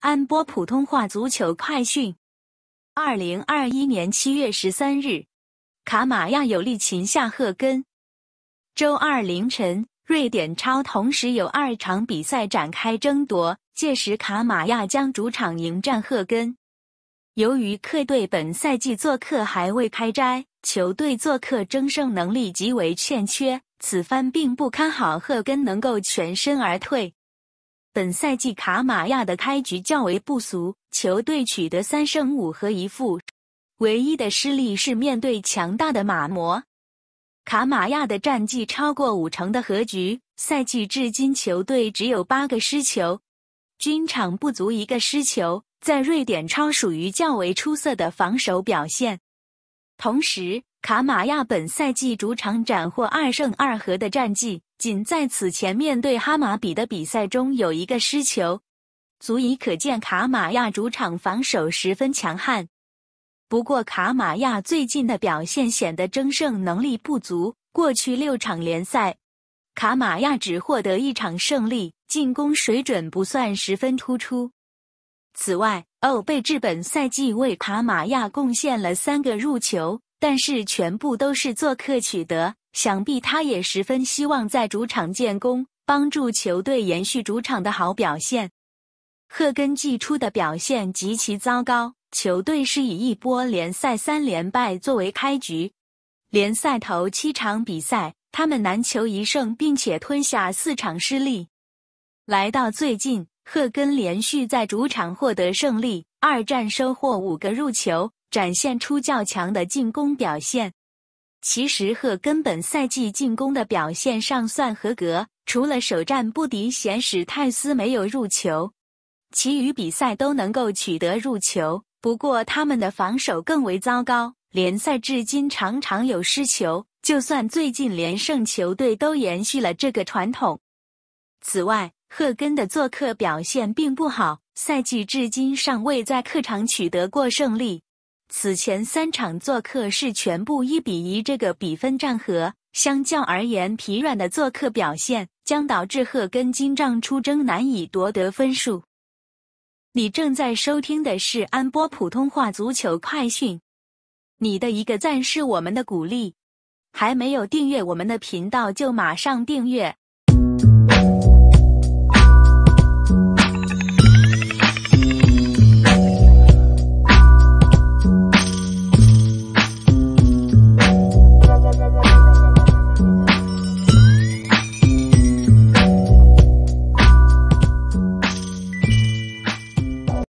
安播普通话足球快讯：二零二一年七月十三日，卡马亚有力擒下赫根。周二凌晨，瑞典超同时有二场比赛展开争夺，届时卡马亚将主场迎战赫根。由于客队本赛季做客还未开斋，球队做客争胜能力极为欠缺，此番并不看好赫根能够全身而退。本赛季卡马亚的开局较为不俗，球队取得三胜五和一负，唯一的失利是面对强大的马摩。卡马亚的战绩超过五成的和局，赛季至今球队只有八个失球，均场不足一个失球，在瑞典超属于较为出色的防守表现。同时，卡马亚本赛季主场斩获二胜二和的战绩。仅在此前面对哈马比的比赛中有一个失球，足以可见卡马亚主场防守十分强悍。不过卡马亚最近的表现显得争胜能力不足，过去六场联赛，卡马亚只获得一场胜利，进攻水准不算十分突出。此外，欧贝治本赛季为卡马亚贡献了三个入球，但是全部都是做客取得。想必他也十分希望在主场建功，帮助球队延续主场的好表现。赫根季初的表现极其糟糕，球队是以一波联赛三连败作为开局。联赛头七场比赛，他们难求一胜，并且吞下四场失利。来到最近，赫根连续在主场获得胜利，二战收获五个入球，展现出较强的进攻表现。其实赫根本赛季进攻的表现尚算合格，除了首战不敌咸史泰斯没有入球，其余比赛都能够取得入球。不过他们的防守更为糟糕，联赛至今常常有失球，就算最近连胜球队都延续了这个传统。此外，赫根的做客表现并不好，赛季至今尚未在客场取得过胜利。此前三场做客是全部一比一，这个比分战和。相较而言，疲软的做客表现将导致赫根金帐出征难以夺得分数。你正在收听的是安波普通话足球快讯。你的一个赞是我们的鼓励，还没有订阅我们的频道就马上订阅。